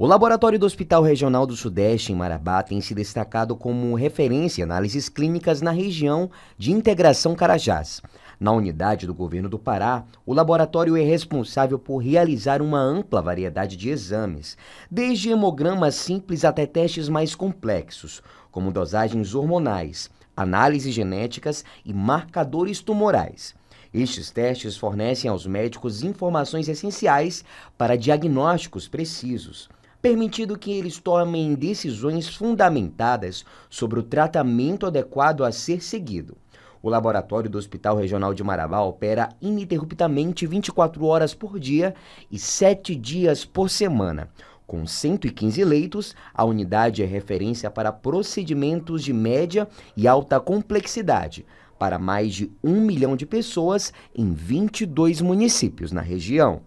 O laboratório do Hospital Regional do Sudeste, em Marabá, tem se destacado como referência em análises clínicas na região de integração Carajás. Na unidade do governo do Pará, o laboratório é responsável por realizar uma ampla variedade de exames, desde hemogramas simples até testes mais complexos, como dosagens hormonais, análises genéticas e marcadores tumorais. Estes testes fornecem aos médicos informações essenciais para diagnósticos precisos, permitindo que eles tomem decisões fundamentadas sobre o tratamento adequado a ser seguido. O laboratório do Hospital Regional de Marabá opera ininterruptamente 24 horas por dia e 7 dias por semana. Com 115 leitos, a unidade é referência para procedimentos de média e alta complexidade, para mais de um milhão de pessoas em 22 municípios na região.